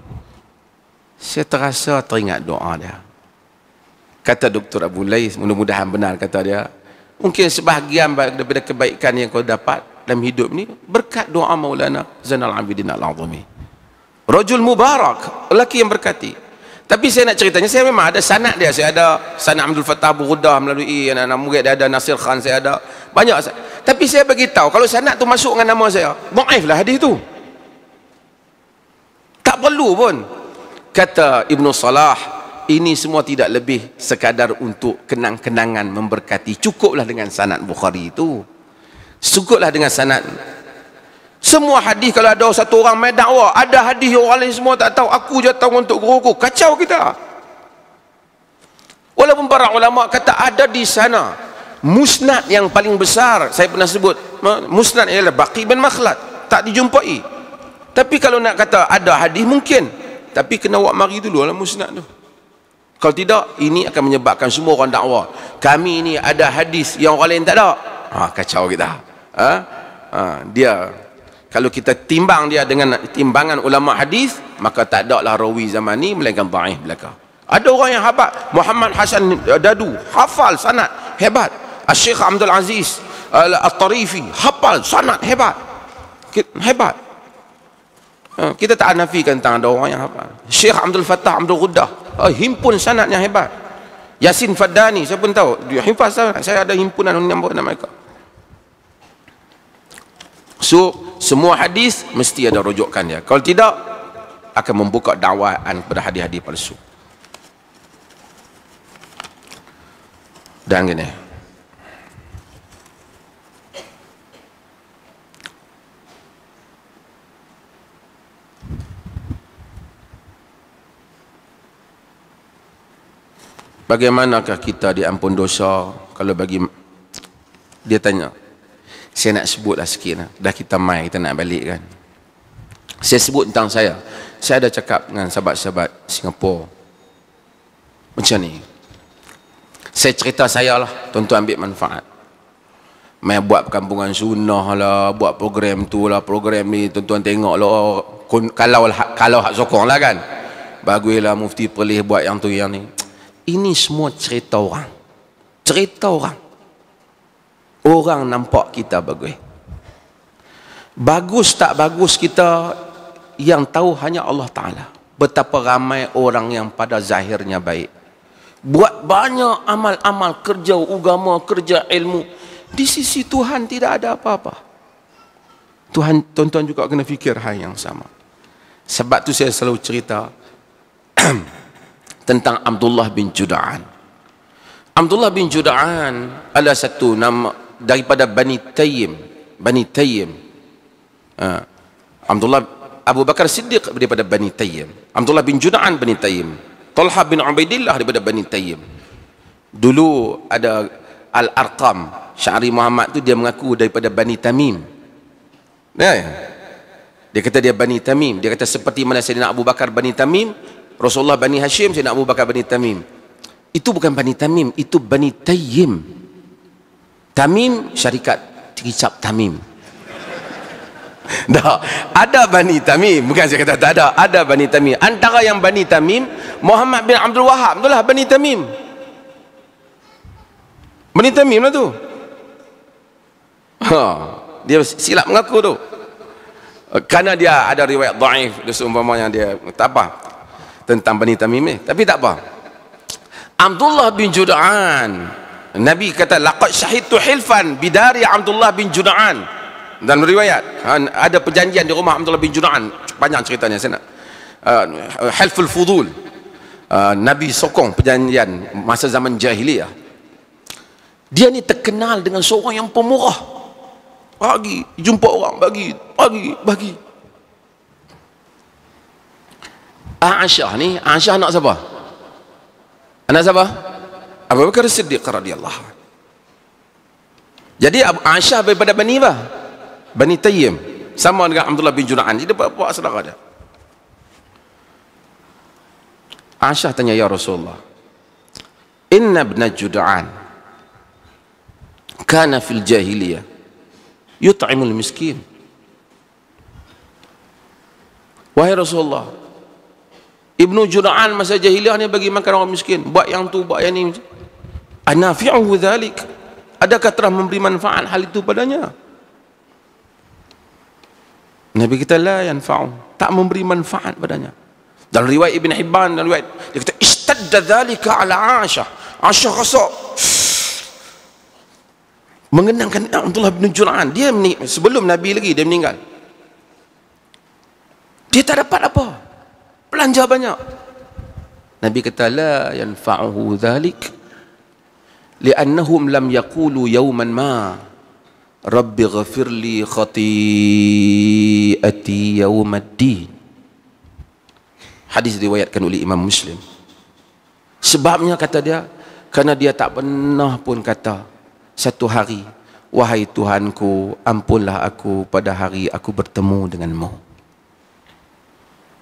saya terasa teringat doa dia kata Dr. Abu Lais mudah-mudahan benar kata dia mungkin sebahagian daripada kebaikan yang kau dapat dalam hidup ni berkat doa Maulana Zainal Abidin Al-Azmi. Rajul mubarak, lelaki yang berkati. Tapi saya nak ceritanya, saya memang ada sanak dia. Saya ada sanak Abdul Fattah Abu Ghuddah melalui anak-anak murid. Dia ada Nasir Khan, saya ada. Banyak sanak. Tapi saya bagi tahu kalau sanak tu masuk dengan nama saya, ma'if lah hadis tu. Tak perlu pun. Kata Ibnu Salah, ini semua tidak lebih sekadar untuk kenang-kenangan memberkati. Cukuplah dengan sanak Bukhari itu sukutlah dengan sanad semua hadis kalau ada satu orang main dakwa ada hadis yang orang lain semua tak tahu aku je tahu untuk guru aku kacau kita walaupun para ulama kata ada di sana musnad yang paling besar saya pernah sebut musnad ialah baqi bin makhlad tak dijumpai tapi kalau nak kata ada hadis mungkin tapi kena buat mari dulu lah musnad tu kalau tidak ini akan menyebabkan semua orang dakwa kami ini ada hadis yang orang lain tak ada ha, kacau kita uh, uh, dia kalau kita timbang dia dengan timbangan ulama hadis maka tak ada lah rawi zaman ni melainkan dhaif belaka ada orang yang hebat Muhammad Hasan eh, Dadu hafal sanad hebat Syekh Abdul Aziz Al-Tarifi hafal sanad hebat hebat ha, kita tak nafikan tentang ada orang yang hebat Syekh Abdul Fattah Abdul Ghuddah himpun sanad yang hebat Yasin Faddani siapa pun tahu dia himpun sanad saya ada himpunan yang nama mereka So semua hadis mesti ada rujukannya. Kalau tidak akan membuka dakwaan pada hadis-hadis palsu. Dan gini. Bagaimanakah kita diampun dosa kalau bagi dia tanya saya nak sebutlah sikit lah. Dah kita mai, kita nak balik kan. Saya sebut tentang saya. Saya ada cakap dengan sahabat-sahabat Singapura. Macam ni. Saya cerita saya lah. Tuan-tuan ambil manfaat. Main buat perkampungan sunnah lah. Buat program tu lah. Program ni tuan-tuan tengok lah. Oh, kalau, lah, kalau hak sokong lah kan. lah mufti perlih buat yang tu yang ni. Ini semua cerita orang. Cerita orang orang nampak kita bagus bagus tak bagus kita yang tahu hanya Allah Ta'ala betapa ramai orang yang pada zahirnya baik buat banyak amal-amal kerja agama, kerja ilmu di sisi Tuhan tidak ada apa-apa Tuhan, tuan-tuan juga kena fikir hal yang sama sebab tu saya selalu cerita [CLEARS THROAT] tentang Abdullah bin Juda'an Abdullah bin Juda'an adalah satu nama daripada Bani Tayyim Bani Tayyim uh, Abdullah Abu Bakar Siddiq daripada Bani Tayyim Abdullah bin Junaan Bani Tayyim Talha bin Ubaidillah daripada Bani Tayyim dulu ada Al-Arqam Syari Muhammad tu dia mengaku daripada Bani Tamim ya, ya. dia kata dia Bani Tamim dia kata seperti mana saya nak Abu Bakar Bani Tamim Rasulullah Bani Hashim saya nak Abu Bakar Bani Tamim itu bukan Bani Tamim itu Bani Tayyim Tamim syarikat kicap Tamim. Dah ada Bani Tamim, bukan saya kata tak ada, ada Bani Tamim. Antara yang Bani Tamim, Muhammad bin Abdul Wahab itulah Bani Tamim. Bani Tamim lah tu. Ha, dia silap mengaku tu. Kerana dia ada riwayat dhaif dia yang dia tak apa tentang Bani Tamim ni, tapi tak apa. Abdullah bin Jud'an Nabi kata laqad syahidtu hilfan bidari Abdullah bin Junaan dan riwayat ha, ada perjanjian di rumah Abdullah bin Junaan panjang ceritanya saya nak uh, halful uh, fudul uh, Nabi sokong perjanjian masa zaman jahiliyah dia ni terkenal dengan seorang yang pemurah pagi jumpa orang bagi pagi bagi ah, Aisyah ni Aisyah nak siapa anak siapa Abu Bakar Siddiq radhiyallahu jadi Abu Aisyah daripada Bani apa? Bani Tayyim sama dengan Abdullah bin Jura'an dia buat puak saudara dia Aisyah tanya ya Rasulullah inna ibn Jura'an kana fil jahiliyah yut'imul miskin wahai Rasulullah Ibnu Jura'an masa jahiliyah ni bagi makan orang miskin buat yang tu buat yang ni anafi'uhu dhalik adakah telah memberi manfaat hal itu padanya Nabi kita la yanfa'u tak memberi manfaat padanya dan riwayat Ibn Hibban dan riwayat dia kata istadda dhalika ala Aisyah Aisyah rasa mengenangkan Abdullah bin Jur'an dia sebelum Nabi lagi dia meninggal dia tak dapat apa belanja banyak Nabi kata la yanfa'uhu dhalika لأنهم لم يقولوا يوما Ma, رب اغفر لي خطيئتي يوم Hadis diwayatkan oleh Imam Muslim. Sebabnya kata dia, kerana dia tak pernah pun kata satu hari, Wahai Tuhanku, ampunlah aku pada hari aku bertemu denganmu.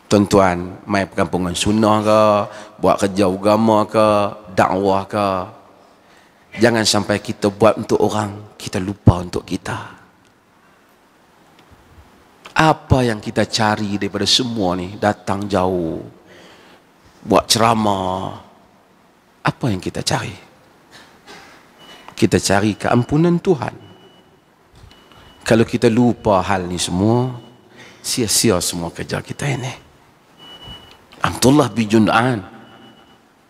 Tuan-tuan, mai perkampungan sunnah ke, buat kerja agama ke, dakwah ke, Jangan sampai kita buat untuk orang, kita lupa untuk kita. Apa yang kita cari daripada semua ni, datang jauh, buat ceramah, apa yang kita cari? Kita cari keampunan Tuhan. Kalau kita lupa hal ni semua, sia-sia semua kerja kita ini. Abdullah bin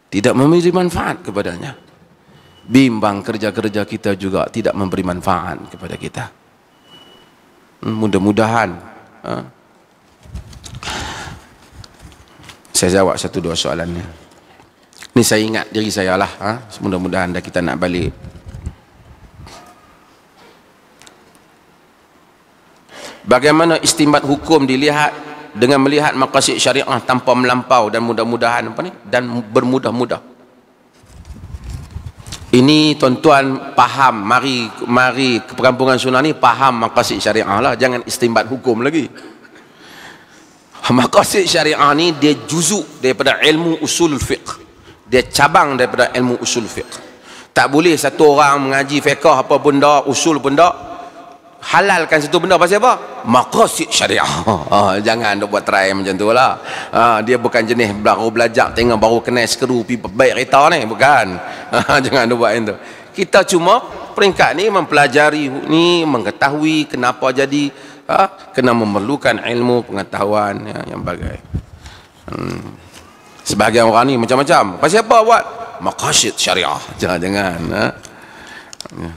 tidak memberi manfaat kepadanya bimbang kerja-kerja kita juga tidak memberi manfaat kepada kita hmm, mudah-mudahan ha? saya jawab satu dua soalannya ini saya ingat diri saya lah ha? mudah-mudahan dah kita nak balik bagaimana istimbat hukum dilihat dengan melihat makasih syariah tanpa melampau dan mudah-mudahan apa ni dan bermudah-mudah ini tuan-tuan faham mari mari ke perkampungan sunnah ni faham maqasid syariah lah jangan istimbat hukum lagi maqasid syariah ni dia juzuk daripada ilmu usul fiqh dia cabang daripada ilmu usul fiqh tak boleh satu orang mengaji fiqh apa benda usul benda halalkan satu benda pasal apa? Maqasid syariah. [LAUGHS] Ha, jangan nak buat try macam tu lah. Ha, dia bukan jenis baru belajar tengah baru kena skru pergi baik kereta ni. Bukan. [LAUGHS] Ha, jangan nak buat macam tu. Kita cuma peringkat ni mempelajari ni mengetahui kenapa jadi ha, kena memerlukan ilmu pengetahuan ya, yang bagai. Hmm. Sebahagian orang ni macam-macam. Pasal apa buat? Maqasid syariah. Jangan-jangan. [LAUGHS] Ha? Ya.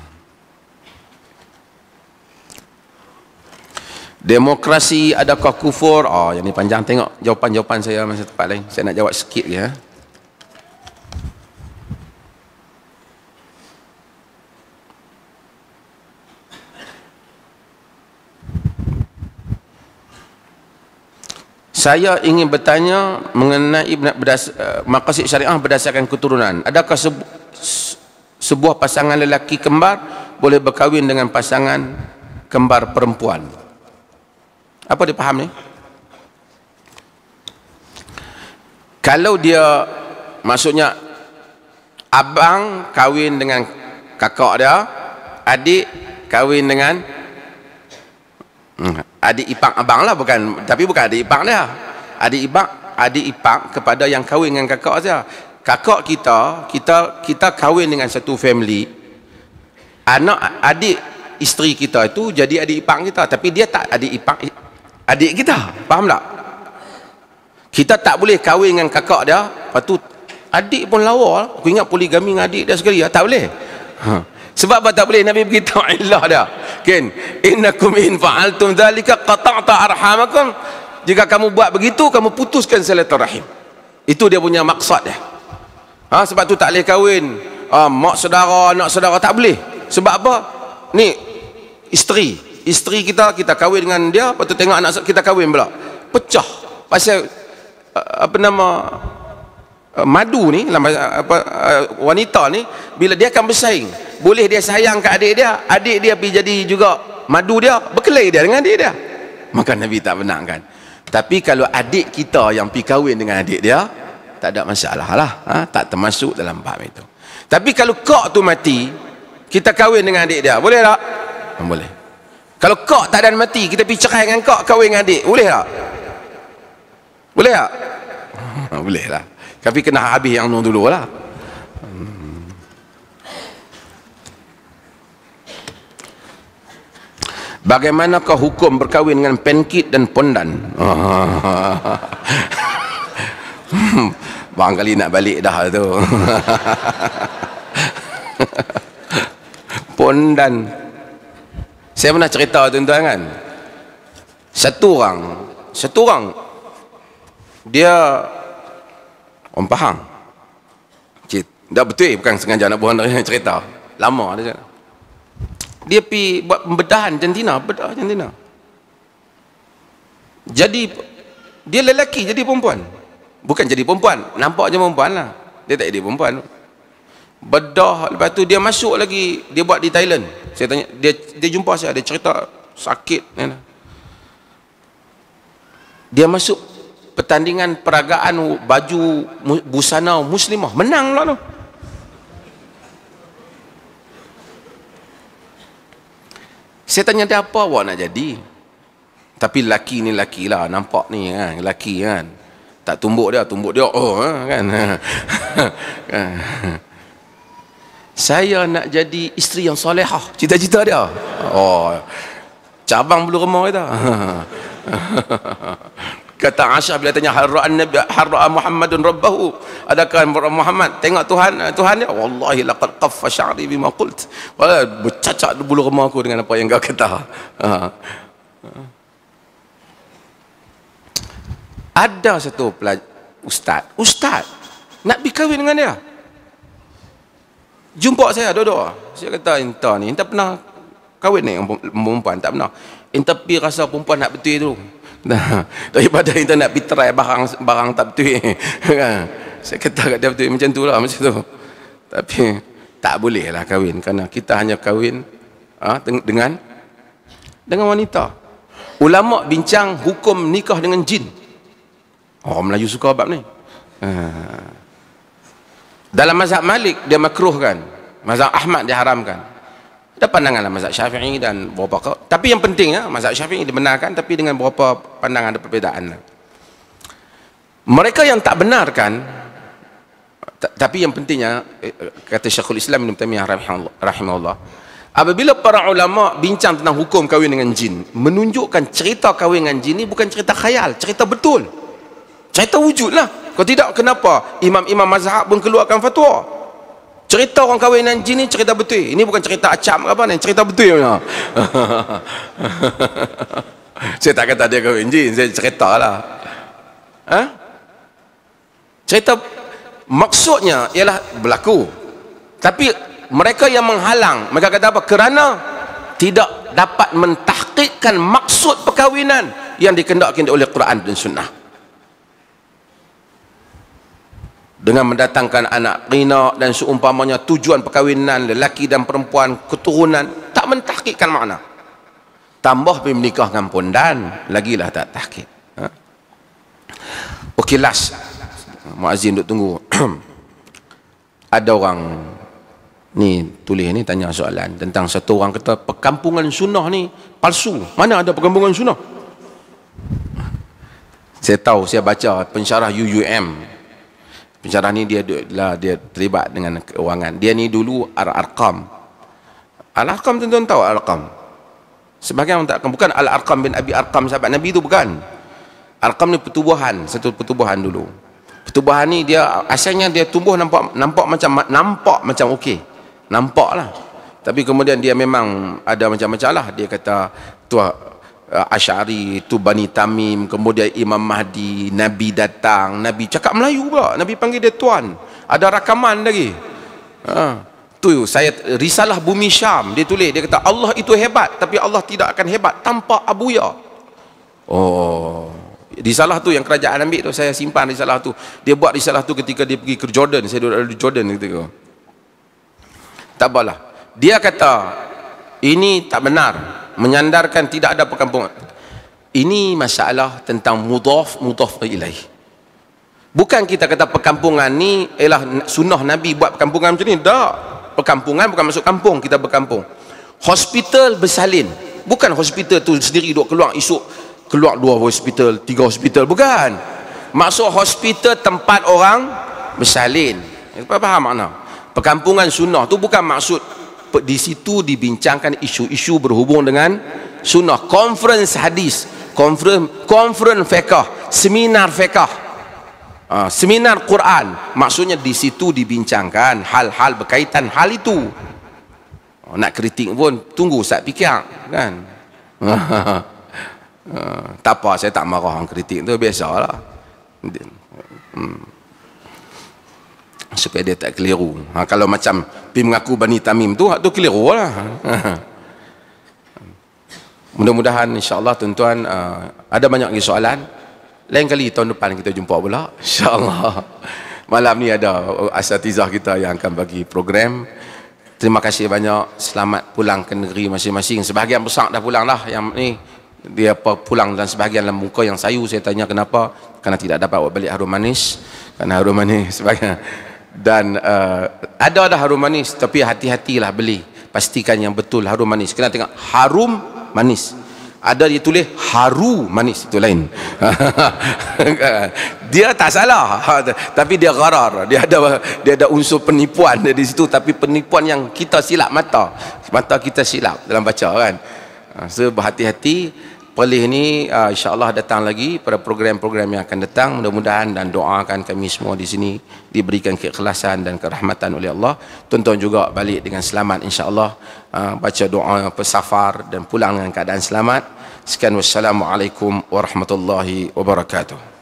Demokrasi adakah kufur? Oh, yang ni panjang tengok jawapan-jawapan saya masa tempat lain. Saya nak jawab sikit ya. Saya ingin bertanya mengenai eh, makasih syariah berdasarkan keturunan. Adakah sebu- sebuah pasangan lelaki kembar boleh berkahwin dengan pasangan kembar perempuan? Apa dia faham ni? Kalau dia maksudnya abang kahwin dengan kakak dia, adik kahwin dengan hmm, adik ipar abang lah bukan tapi bukan adik ipar dia. Adik ipar adik ipar kepada yang kahwin dengan kakak dia. Kakak kita, kita kita kahwin dengan satu family. Anak adik isteri kita itu jadi adik ipar kita tapi dia tak adik ipar adik kita. Faham tak? Kita tak boleh kahwin dengan kakak dia. Lepas tu, adik pun lawa. Aku ingat poligami dengan adik dia sekali. Ya, tak boleh. Ha. Sebab apa tak boleh? Nabi beritahu [LAUGHS] Allah dia. Kan? Innakum in fa'altum dhalika qata'ta arhamakum. Jika kamu buat begitu, kamu putuskan salatul rahim. Itu dia punya maksud dia. Ha, sebab tu tak boleh kahwin. Ha, mak saudara, anak saudara, tak boleh. Sebab apa? Ni, isteri isteri kita kita kahwin dengan dia lepas tu tengok anak kita kahwin pula pecah pasal uh, apa nama uh, madu ni apa uh, wanita ni bila dia akan bersaing boleh dia sayang ke adik dia adik dia pergi jadi juga madu dia berkelahi dia dengan adik dia maka Nabi tak benarkan. tapi kalau adik kita yang pergi kahwin dengan adik dia tak ada masalah lah ha? tak termasuk dalam bab itu tapi kalau kak tu mati kita kahwin dengan adik dia boleh tak? boleh kalau kok tak dan mati kita pergi cerai dengan kok kahwin dengan adik boleh tak boleh tak ha, boleh lah tapi kena habis yang nur dulu lah hmm. bagaimanakah hukum berkahwin dengan penkit dan pondan [LAUGHS] bang kali nak balik dah tu [LAUGHS] pondan saya pernah cerita tuan-tuan kan satu orang satu orang dia orang Pahang Cik, dah betul eh? bukan sengaja nak buang dari [LAUGHS] cerita lama dia cakap dia pi buat pembedahan jantina bedah jantina jadi dia lelaki jadi perempuan bukan jadi perempuan nampak je perempuan lah. dia tak jadi perempuan bedah lepas tu dia masuk lagi dia buat di Thailand saya tanya dia dia jumpa saya dia cerita sakit dia masuk pertandingan peragaan baju busana muslimah menang lah tu saya tanya dia apa awak nak jadi tapi laki ni laki lah nampak ni kan ha, laki kan ha. tak tumbuk dia tumbuk dia oh ha, kan, [LAUGHS] kan? saya nak jadi isteri yang solehah cita-cita dia oh cabang bulu remah kita [LAUGHS] kata Aisyah bila tanya harra nabi harra muhammadun rabbahu adakah muhammad tengok tuhan eh, tuhan dia wallahi laqad qaffa sya'ri bima qult wala bercacat bulu remah aku dengan apa yang kau kata [LAUGHS] ah. ada satu pelajar ustaz ustaz nak berkahwin dengan dia Jumpa saya dua-dua. Saya kata, Inta ni, Inta pernah kahwin ni dengan perempuan? Tak pernah. Inta pergi rasa perempuan nak betul tu. Nah, [LAUGHS] daripada Inta nak pergi try barang, barang tak betul. [LAUGHS] Kan? saya kata kat dia betul macam tu lah macam tu. Tapi, tak boleh lah kahwin. Kerana kita hanya kahwin ha, dengan dengan wanita. Ulama bincang hukum nikah dengan jin. Orang Melayu suka bab ni. Ha. Dalam mazhab Malik dia makruhkan, mazhab Ahmad dia haramkan. Ada pandanganlah mazhab Syafi'i dan beberapa tapi yang pentingnya ah, mazhab Syafi'i dibenarkan tapi dengan beberapa pandangan ada perbezaan. Lah. Mereka yang tak benarkan tapi yang pentingnya eh, kata Syekhul Islam Ibn Taimiyah rahimahullah apabila para ulama bincang tentang hukum kahwin dengan jin menunjukkan cerita kahwin dengan jin ini bukan cerita khayal cerita betul cerita wujudlah kalau tidak kenapa imam-imam mazhab pun keluarkan fatwa cerita orang kahwin dengan jin ni cerita betul ini bukan cerita acam ke apa ni cerita betul ya. [LAUGHS] saya tak kata dia kahwin jin saya cerita lah ha? cerita maksudnya ialah berlaku tapi mereka yang menghalang mereka kata apa kerana tidak dapat mentahkikkan maksud perkahwinan yang dikendakkan oleh Quran dan Sunnah dengan mendatangkan anak rina dan seumpamanya tujuan perkahwinan lelaki dan perempuan keturunan tak mentahkikkan makna tambah pergi menikah dengan pondan lagilah tak tahkik ha? ok last muazzin duk tunggu [CLEARS THROAT] ada orang ni tulis ni tanya soalan tentang satu orang kata perkampungan sunnah ni palsu mana ada perkampungan sunnah saya tahu saya baca pensyarah UUM pencerah ni dia dia, dia terlibat dengan keuangan. dia ni dulu al-arqam al-arqam tuan-tuan tahu al-arqam sebagian orang takkan bukan al-arqam bin abi arqam sahabat nabi tu bukan arqam ni pertubuhan satu pertubuhan dulu pertubuhan ni dia asalnya dia tumbuh nampak nampak macam nampak macam okey nampak lah tapi kemudian dia memang ada macam-macam lah dia kata tuah Eh, Ash'ari tu Bani Tamim kemudian Imam Mahdi Nabi datang Nabi cakap Melayu pula Nabi panggil dia tuan ada rakaman lagi ha. tu saya risalah bumi Syam dia tulis dia kata Allah itu hebat tapi Allah tidak akan hebat tanpa Abu Abuya oh risalah tu yang kerajaan ambil tu saya simpan risalah tu dia buat risalah tu ketika dia pergi ke Jordan saya duduk di Jordan ketika tak apalah dia kata ini tak benar menyandarkan tidak ada perkampungan ini masalah tentang mudhaf mudhaf ilaih bukan kita kata perkampungan ni ialah sunnah nabi buat perkampungan macam ni tak perkampungan bukan masuk kampung kita berkampung hospital bersalin bukan hospital tu sendiri duduk keluar esok keluar dua hospital tiga hospital bukan maksud hospital tempat orang bersalin apa faham makna perkampungan sunnah tu bukan maksud di situ dibincangkan isu-isu berhubung dengan sunnah conference hadis conference conference fiqh seminar fiqh uh, seminar Quran maksudnya di situ dibincangkan hal-hal berkaitan hal itu oh, nak kritik pun tunggu saat fikir kan [LAUGHS] ah, tak apa saya tak marah orang kritik tu biasalah hmm supaya dia tak keliru ha, kalau macam pergi mengaku Bani Tamim tu tu keliru lah [LAUGHS] mudah-mudahan insyaAllah tuan-tuan uh, ada banyak lagi soalan lain kali tahun depan kita jumpa pula [LAUGHS] insyaAllah malam ni ada asatizah kita yang akan bagi program terima kasih banyak selamat pulang ke negeri masing-masing sebahagian besar dah pulang lah yang ni dia pulang dan sebahagian dalam muka yang sayu saya tanya kenapa Karena tidak dapat balik harum manis kerana harum manis [LAUGHS] sebahagian dan uh, ada ada harum manis tapi hati-hatilah beli pastikan yang betul harum manis kena tengok harum manis ada dia tulis haru manis itu lain [LAUGHS] dia tak salah [LAUGHS] tapi dia gharar dia ada dia ada unsur penipuan di situ tapi penipuan yang kita silap mata mata kita silap dalam baca kan ha, so berhati-hati Perlis ni uh, insyaAllah datang lagi pada program-program yang akan datang mudah-mudahan dan doakan kami semua di sini diberikan keikhlasan dan kerahmatan oleh Allah tonton juga balik dengan selamat insyaAllah uh, baca doa pesafar dan pulang dengan keadaan selamat sekian wassalamualaikum warahmatullahi wabarakatuh